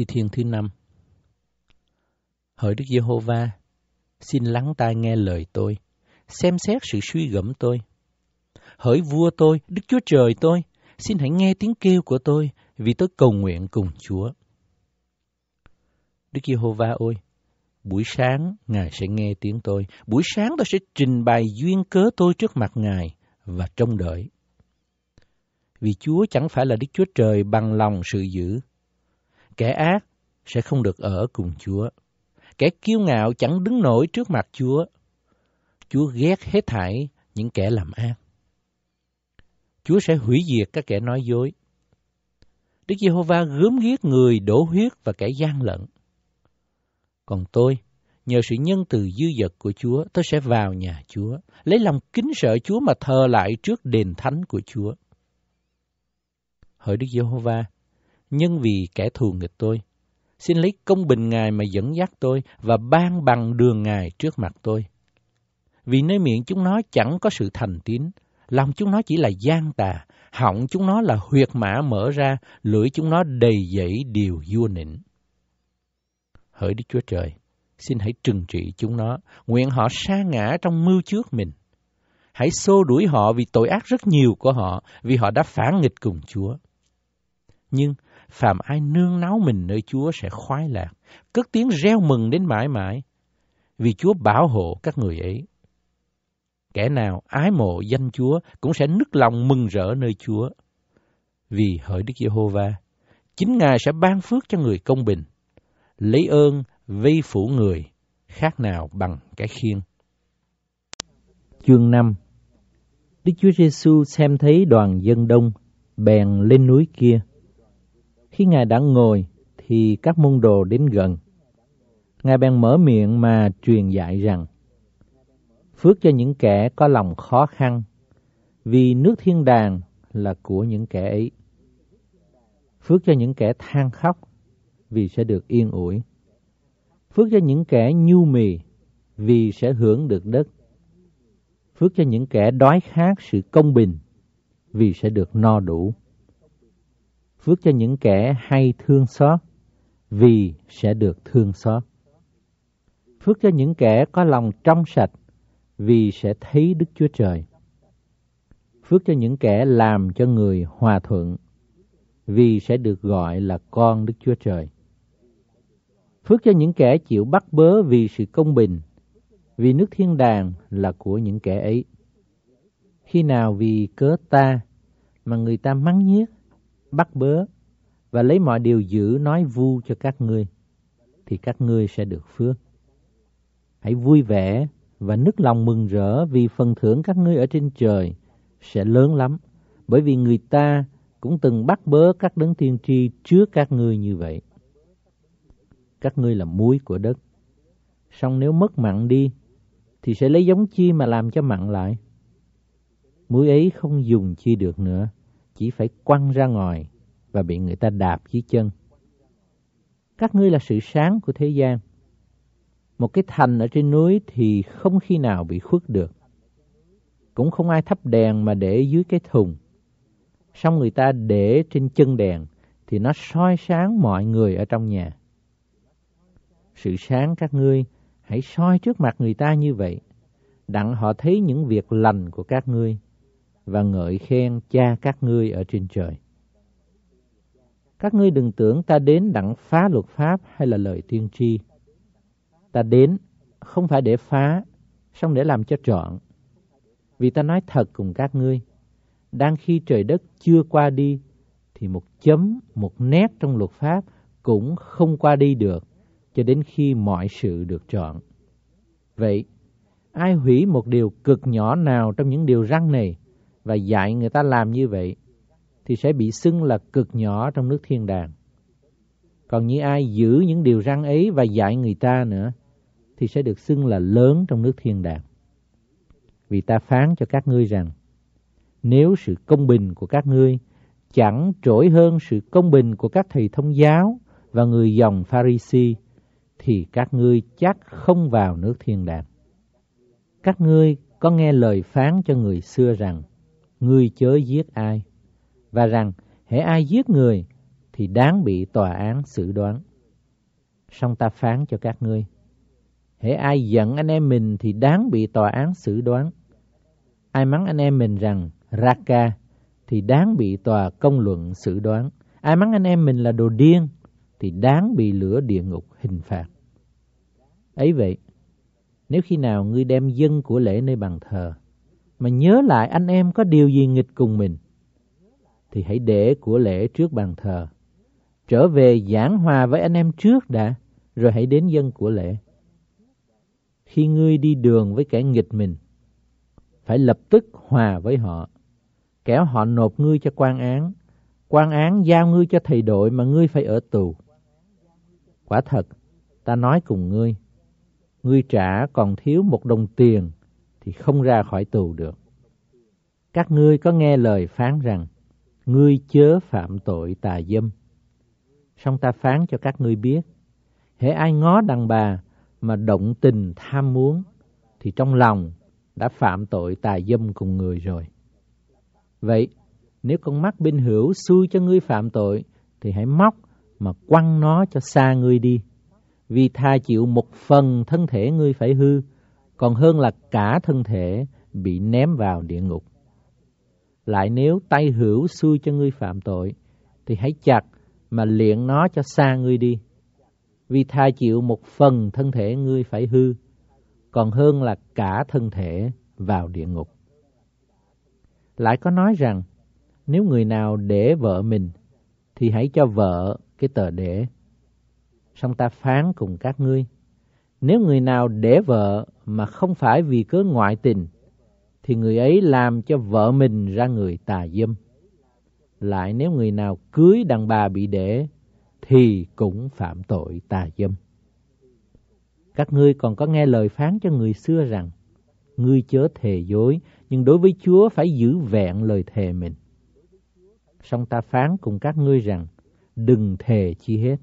Thi Thiên thứ năm Hỡi Đức Giê-hô-va, xin lắng tai nghe lời tôi, xem xét sự suy gẫm tôi. Hỡi vua tôi, Đức Chúa Trời tôi, xin hãy nghe tiếng kêu của tôi, vì tôi cầu nguyện cùng Chúa. Đức Giê-hô-va ơi, buổi sáng Ngài sẽ nghe tiếng tôi, buổi sáng tôi sẽ trình bày duyên cớ tôi trước mặt Ngài và trông đợi. Vì Chúa chẳng phải là Đức Chúa Trời bằng lòng sự dữ, Kẻ ác sẽ không được ở cùng Chúa. Kẻ kiêu ngạo chẳng đứng nổi trước mặt Chúa. Chúa ghét hết thảy những kẻ làm ác. Chúa sẽ hủy diệt các kẻ nói dối. Đức Giê-hô-va gớm ghét người đổ huyết và kẻ gian lận. Còn tôi, nhờ sự nhân từ dư dật của Chúa, tôi sẽ vào nhà Chúa, lấy lòng kính sợ Chúa mà thờ lại trước đền thánh của Chúa. Hỡi Đức Giê-hô-va, nhưng vì kẻ thù nghịch tôi. Xin lấy công bình Ngài mà dẫn dắt tôi và ban bằng đường Ngài trước mặt tôi. Vì nơi miệng chúng nó chẳng có sự thành tín, lòng chúng nó chỉ là gian tà, họng chúng nó là huyệt mã mở ra, lưỡi chúng nó đầy dẫy điều vua nịnh. Hỡi Đức Chúa Trời, xin hãy trừng trị chúng nó, nguyện họ sa ngã trong mưu trước mình. Hãy xô đuổi họ vì tội ác rất nhiều của họ, vì họ đã phản nghịch cùng Chúa. Nhưng phàm ai nương náu mình nơi Chúa sẽ khoái lạc, cất tiếng reo mừng đến mãi mãi, vì Chúa bảo hộ các người ấy. Kẻ nào ái mộ danh Chúa cũng sẽ nức lòng mừng rỡ nơi Chúa. Vì hỡi Đức Giê-hô-va, chính Ngài sẽ ban phước cho người công bình, lấy ơn vây phủ người, khác nào bằng cái khiên. Chương 5 Đức Chúa Giêsu xem thấy đoàn dân đông, bèn lên núi kia. Khi Ngài đã ngồi, thì các môn đồ đến gần. Ngài bèn mở miệng mà truyền dạy rằng, Phước cho những kẻ có lòng khó khăn, vì nước thiên đàng là của những kẻ ấy. Phước cho những kẻ than khóc, vì sẽ được yên ủi. Phước cho những kẻ nhu mì, vì sẽ hưởng được đất. Phước cho những kẻ đói khát sự công bình, vì sẽ được no đủ phước cho những kẻ hay thương xót, vì sẽ được thương xót. Phước cho những kẻ có lòng trong sạch, vì sẽ thấy Đức Chúa Trời. Phước cho những kẻ làm cho người hòa thuận, vì sẽ được gọi là con Đức Chúa Trời. Phước cho những kẻ chịu bắt bớ vì sự công bình, vì nước thiên đàng là của những kẻ ấy. Khi nào vì cớ ta mà người ta mắng nhiếc, bắt bớ và lấy mọi điều giữ nói vu cho các ngươi, thì các ngươi sẽ được phước. Hãy vui vẻ và nức lòng mừng rỡ vì phần thưởng các ngươi ở trên trời sẽ lớn lắm, bởi vì người ta cũng từng bắt bớ các đấng tiên tri trước các ngươi như vậy. Các ngươi là muối của đất. Song nếu mất mặn đi, thì sẽ lấy giống chi mà làm cho mặn lại. Muối ấy không dùng chi được nữa chỉ phải quăng ra ngoài và bị người ta đạp dưới chân. Các ngươi là sự sáng của thế gian. Một cái thành ở trên núi thì không khi nào bị khuất được. Cũng không ai thắp đèn mà để dưới cái thùng. Xong người ta để trên chân đèn thì nó soi sáng mọi người ở trong nhà. Sự sáng các ngươi hãy soi trước mặt người ta như vậy, đặng họ thấy những việc lành của các ngươi và ngợi khen cha các ngươi ở trên trời. Các ngươi đừng tưởng ta đến đặng phá luật pháp hay là lời tiên tri. Ta đến không phải để phá, song để làm cho trọn. Vì ta nói thật cùng các ngươi, đang khi trời đất chưa qua đi, thì một chấm, một nét trong luật pháp cũng không qua đi được, cho đến khi mọi sự được chọn. Vậy, ai hủy một điều cực nhỏ nào trong những điều răng này, và dạy người ta làm như vậy thì sẽ bị xưng là cực nhỏ trong nước thiên đàng. Còn như ai giữ những điều răn ấy và dạy người ta nữa thì sẽ được xưng là lớn trong nước thiên đàng. Vì ta phán cho các ngươi rằng nếu sự công bình của các ngươi chẳng trỗi hơn sự công bình của các thầy thông giáo và người dòng Pharisee thì các ngươi chắc không vào nước thiên đàng. Các ngươi có nghe lời phán cho người xưa rằng ngươi chớ giết ai, và rằng hễ ai giết người thì đáng bị tòa án xử đoán. Song ta phán cho các ngươi, hễ ai giận anh em mình thì đáng bị tòa án xử đoán. Ai mắng anh em mình rằng Raka thì đáng bị tòa công luận xử đoán. Ai mắng anh em mình là đồ điên thì đáng bị lửa địa ngục hình phạt. Ấy vậy, nếu khi nào ngươi đem dân của lễ nơi bàn thờ mà nhớ lại anh em có điều gì nghịch cùng mình, thì hãy để của lễ trước bàn thờ. Trở về giảng hòa với anh em trước đã, rồi hãy đến dân của lễ. Khi ngươi đi đường với kẻ nghịch mình, phải lập tức hòa với họ. Kẻo họ nộp ngươi cho quan án, quan án giao ngươi cho thầy đội mà ngươi phải ở tù. Quả thật, ta nói cùng ngươi, ngươi trả còn thiếu một đồng tiền thì không ra khỏi tù được. Các ngươi có nghe lời phán rằng, ngươi chớ phạm tội tà dâm. Song ta phán cho các ngươi biết, hễ ai ngó đàn bà mà động tình tham muốn, thì trong lòng đã phạm tội tà dâm cùng người rồi. Vậy, nếu con mắt bên hữu xui cho ngươi phạm tội, thì hãy móc mà quăng nó cho xa ngươi đi. Vì tha chịu một phần thân thể ngươi phải hư, còn hơn là cả thân thể bị ném vào địa ngục. Lại nếu tay hữu xui cho ngươi phạm tội, thì hãy chặt mà luyện nó cho xa ngươi đi. Vì tha chịu một phần thân thể ngươi phải hư, còn hơn là cả thân thể vào địa ngục. Lại có nói rằng, nếu người nào để vợ mình, thì hãy cho vợ cái tờ để. Xong ta phán cùng các ngươi nếu người nào để vợ mà không phải vì cớ ngoại tình, thì người ấy làm cho vợ mình ra người tà dâm. Lại nếu người nào cưới đàn bà bị để thì cũng phạm tội tà dâm. Các ngươi còn có nghe lời phán cho người xưa rằng, ngươi chớ thề dối, nhưng đối với Chúa phải giữ vẹn lời thề mình. Song ta phán cùng các ngươi rằng, đừng thề chi hết,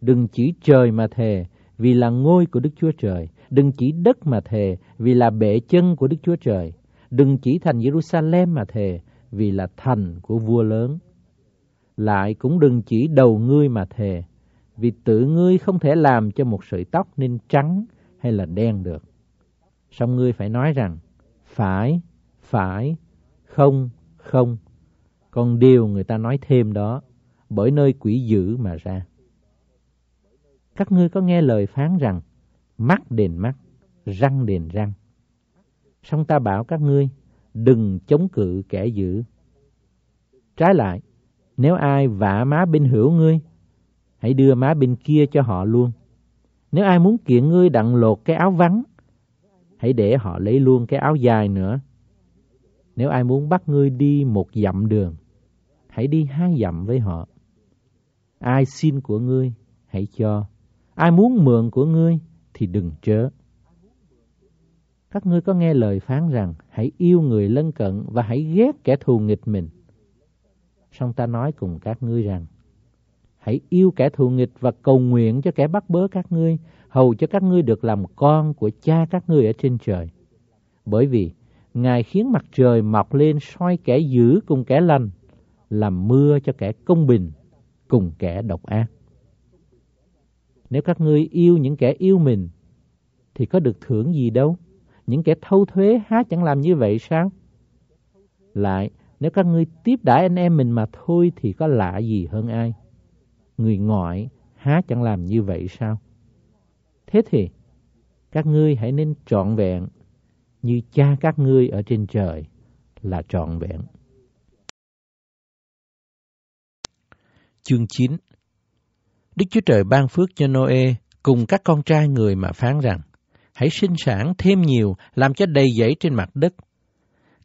đừng chỉ trời mà thề, vì là ngôi của Đức Chúa Trời. Đừng chỉ đất mà thề, vì là bệ chân của Đức Chúa Trời. Đừng chỉ thành Jerusalem mà thề, vì là thành của vua lớn. Lại cũng đừng chỉ đầu ngươi mà thề, vì tự ngươi không thể làm cho một sợi tóc nên trắng hay là đen được. Xong ngươi phải nói rằng, phải, phải, không, không. Còn điều người ta nói thêm đó, bởi nơi quỷ dữ mà ra các ngươi có nghe lời phán rằng mắt đền mắt, răng đền răng. Song ta bảo các ngươi đừng chống cự kẻ dữ. Trái lại, nếu ai vả má bên hữu ngươi, hãy đưa má bên kia cho họ luôn. Nếu ai muốn kiện ngươi đặng lột cái áo vắng, hãy để họ lấy luôn cái áo dài nữa. Nếu ai muốn bắt ngươi đi một dặm đường, hãy đi hai dặm với họ. Ai xin của ngươi, hãy cho. Ai muốn mượn của ngươi thì đừng chớ. Các ngươi có nghe lời phán rằng hãy yêu người lân cận và hãy ghét kẻ thù nghịch mình. Song ta nói cùng các ngươi rằng hãy yêu kẻ thù nghịch và cầu nguyện cho kẻ bắt bớ các ngươi, hầu cho các ngươi được làm con của cha các ngươi ở trên trời. Bởi vì Ngài khiến mặt trời mọc lên soi kẻ dữ cùng kẻ lành, làm mưa cho kẻ công bình cùng kẻ độc ác. Nếu các ngươi yêu những kẻ yêu mình, thì có được thưởng gì đâu. Những kẻ thâu thuế há chẳng làm như vậy sao? Lại, nếu các ngươi tiếp đãi anh em mình mà thôi thì có lạ gì hơn ai? Người ngoại há chẳng làm như vậy sao? Thế thì, các ngươi hãy nên trọn vẹn như cha các ngươi ở trên trời là trọn vẹn. Chương 9 Đức Chúa Trời ban phước cho Noe cùng các con trai người mà phán rằng, hãy sinh sản thêm nhiều, làm cho đầy dẫy trên mặt đất.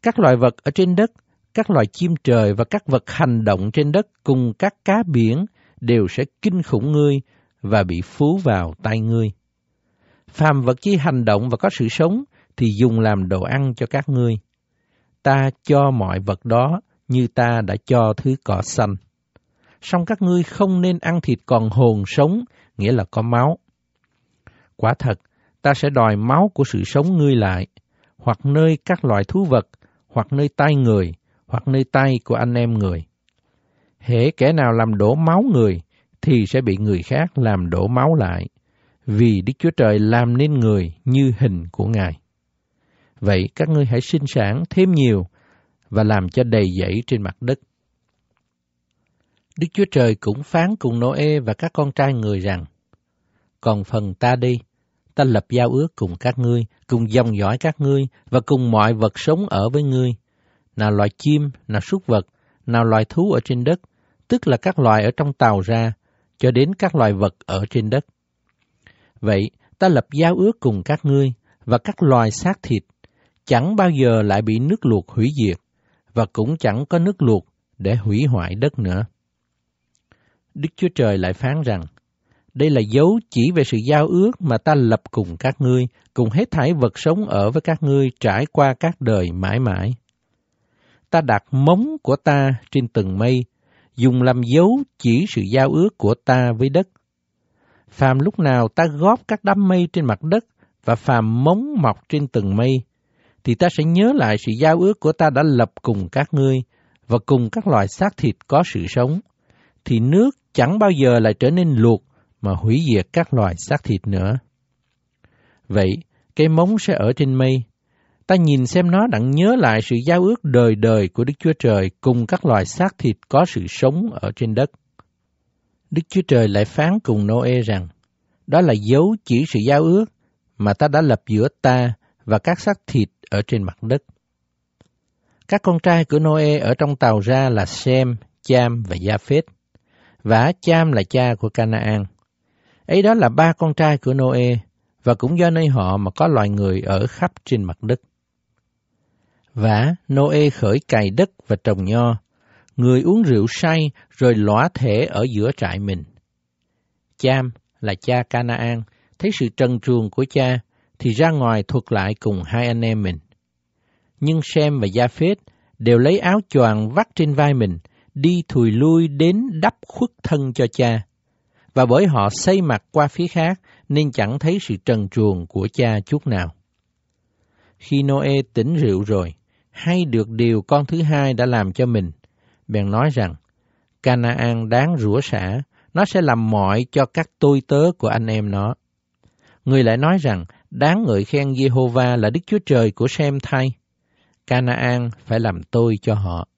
Các loài vật ở trên đất, các loài chim trời và các vật hành động trên đất cùng các cá biển đều sẽ kinh khủng ngươi và bị phú vào tay ngươi. Phàm vật chi hành động và có sự sống thì dùng làm đồ ăn cho các ngươi. Ta cho mọi vật đó như ta đã cho thứ cỏ xanh song các ngươi không nên ăn thịt còn hồn sống, nghĩa là có máu. Quả thật, ta sẽ đòi máu của sự sống ngươi lại, hoặc nơi các loài thú vật, hoặc nơi tay người, hoặc nơi tay của anh em người. Hễ kẻ nào làm đổ máu người, thì sẽ bị người khác làm đổ máu lại, vì Đức Chúa Trời làm nên người như hình của Ngài. Vậy các ngươi hãy sinh sản thêm nhiều và làm cho đầy dẫy trên mặt đất. Đức Chúa Trời cũng phán cùng nô và các con trai người rằng, Còn phần ta đi, ta lập giao ước cùng các ngươi, cùng dòng dõi các ngươi, và cùng mọi vật sống ở với ngươi, nào loài chim, nào súc vật, nào loài thú ở trên đất, tức là các loài ở trong tàu ra, cho đến các loài vật ở trên đất. Vậy, ta lập giao ước cùng các ngươi, và các loài xác thịt, chẳng bao giờ lại bị nước luộc hủy diệt, và cũng chẳng có nước luộc để hủy hoại đất nữa. Đức Chúa Trời lại phán rằng, đây là dấu chỉ về sự giao ước mà ta lập cùng các ngươi, cùng hết thảy vật sống ở với các ngươi trải qua các đời mãi mãi. Ta đặt móng của ta trên từng mây, dùng làm dấu chỉ sự giao ước của ta với đất. Phàm lúc nào ta góp các đám mây trên mặt đất và phàm móng mọc trên từng mây, thì ta sẽ nhớ lại sự giao ước của ta đã lập cùng các ngươi và cùng các loài xác thịt có sự sống thì nước chẳng bao giờ lại trở nên luộc mà hủy diệt các loài xác thịt nữa. Vậy, cây móng sẽ ở trên mây. Ta nhìn xem nó đặng nhớ lại sự giao ước đời đời của Đức Chúa Trời cùng các loài xác thịt có sự sống ở trên đất. Đức Chúa Trời lại phán cùng Noe rằng, đó là dấu chỉ sự giao ước mà ta đã lập giữa ta và các xác thịt ở trên mặt đất. Các con trai của Noe ở trong tàu ra là Sem, Cham và Gia Phết và Cham là cha của Canaan. Ấy đó là ba con trai của Noe, và cũng do nơi họ mà có loài người ở khắp trên mặt đất. Vả, Noe khởi cày đất và trồng nho, người uống rượu say rồi lõa thể ở giữa trại mình. Cham là cha Canaan, thấy sự trần truồng của cha thì ra ngoài thuật lại cùng hai anh em mình. Nhưng Sem và Gia Phết đều lấy áo choàng vắt trên vai mình đi thùi lui đến đắp khuất thân cho cha, và bởi họ xây mặt qua phía khác nên chẳng thấy sự trần truồng của cha chút nào. Khi Noe tỉnh rượu rồi, hay được điều con thứ hai đã làm cho mình, bèn nói rằng, Canaan đáng rủa xả, nó sẽ làm mọi cho các tôi tớ của anh em nó. Người lại nói rằng, đáng ngợi khen Jehovah là Đức Chúa Trời của Sem thay. Canaan phải làm tôi cho họ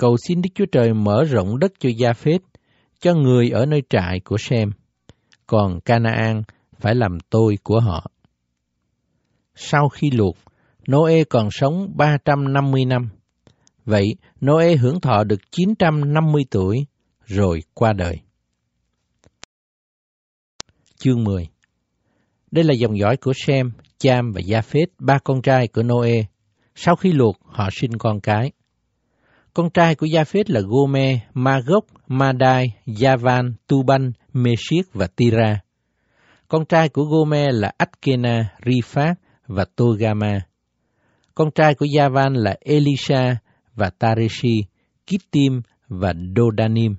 cầu xin Đức Chúa Trời mở rộng đất cho Gia Phết, cho người ở nơi trại của Sem, còn Canaan phải làm tôi của họ. Sau khi luộc, Noe còn sống 350 năm. Vậy, Noe hưởng thọ được 950 tuổi, rồi qua đời. Chương 10 Đây là dòng dõi của Sem, Cham và Gia Phết, ba con trai của Noe. Sau khi luộc, họ sinh con cái. Con trai của gia Japheth là Gome, Magog, Madai, Javan, Tuban, Meshic và Tira. Con trai của Gome là Atkena, Riphat và Togama. Con trai của Javan là Elisha và Tareshi, Kittim và Dodanim.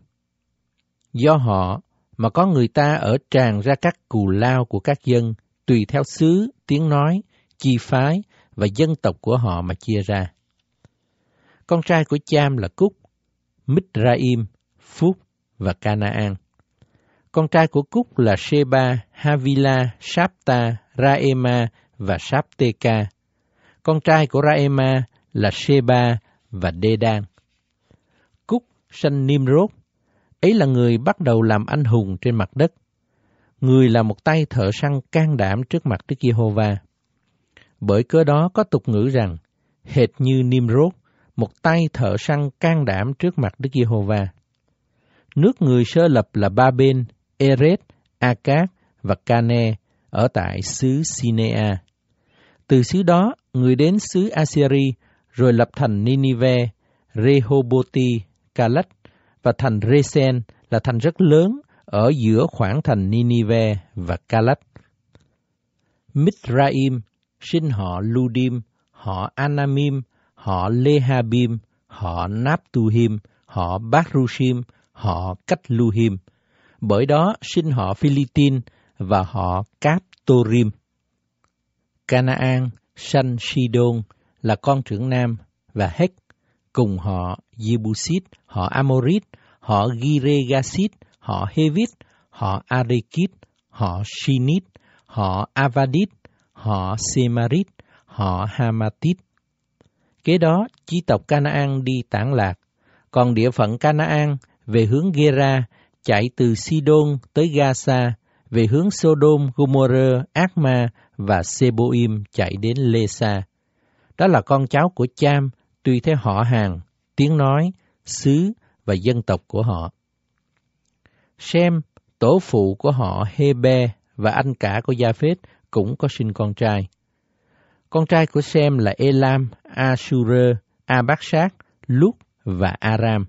Do họ mà có người ta ở tràn ra các cù lao của các dân, tùy theo xứ, tiếng nói, chi phái và dân tộc của họ mà chia ra. Con trai của Cham là Cúc, Mitraim, Phúc và Canaan. Con trai của Cúc là Sheba, Havila, Sapta, Raema và Sapteka. Con trai của Raema là Sheba và Dedan. Cúc sanh Nimrod, ấy là người bắt đầu làm anh hùng trên mặt đất. Người là một tay thợ săn can đảm trước mặt Đức Giê-hô-va. Bởi cớ đó có tục ngữ rằng, hệt như Nimrod, một tay thợ săn can đảm trước mặt Đức Giê-hô-va. Nước người sơ lập là ba bên, Eret, Acat và Cane ở tại xứ Sinea. Từ xứ đó, người đến xứ Assyri rồi lập thành Ninive, Rehoboti, Calach và thành Resen là thành rất lớn ở giữa khoảng thành Ninive và Calach. Mitraim sinh họ Ludim, họ Anamim, họ Lehabim, họ Naptuhim, họ Barushim, họ Cách-luhim. Bởi đó sinh họ Philippines và họ Cáp-torim. Canaan sanh Sidon là con trưởng nam và Hec cùng họ Jebusit, họ Amorit, họ Giregasit, họ Hevit, họ Arekit, họ Shinit, họ Avadit, họ Semarit, họ Hamatit, Kế đó, chi tộc Canaan đi tản lạc, còn địa phận Canaan về hướng Gera chạy từ Sidon tới Gaza, về hướng Sodom, Gomorrah, Ác và Seboim chạy đến Lesa. Đó là con cháu của Cham, tùy theo họ hàng, tiếng nói, xứ và dân tộc của họ. Xem, tổ phụ của họ Hebe và anh cả của Gia Phết cũng có sinh con trai. Con trai của Sem là Elam, Asura, Abakshak, Lut và Aram.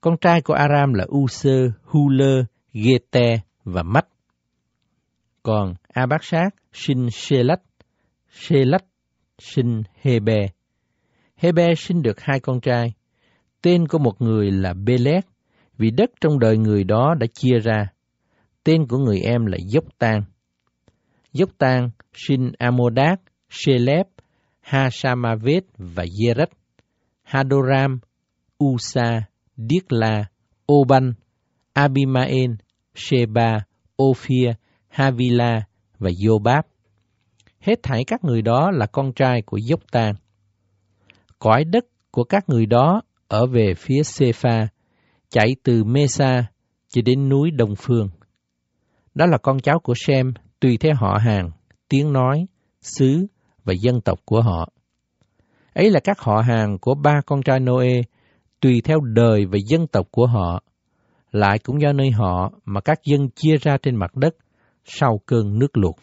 Con trai của Aram là User, Huler, Gete và Mách. Còn Abakshak sinh Shelat, Shelat sinh Hebe. Hebe sinh được hai con trai. Tên của một người là Belet, vì đất trong đời người đó đã chia ra. Tên của người em là Dốc Tan. Dốc Tan sinh Amodat, Shelep, Hashamavet và Yereth, Hadoram, Usa, điếc Oban, Abimael, Sheba, Ophir, Havila và Yobab. Hết thảy các người đó là con trai của Dốc-tan. Cõi đất của các người đó ở về phía Sepha, chạy từ Mesa cho đến núi Đồng Phương. Đó là con cháu của Sem, tùy theo họ hàng, tiếng nói, xứ và dân tộc của họ. Ấy là các họ hàng của ba con trai Noe, tùy theo đời và dân tộc của họ. Lại cũng do nơi họ mà các dân chia ra trên mặt đất sau cơn nước lụt.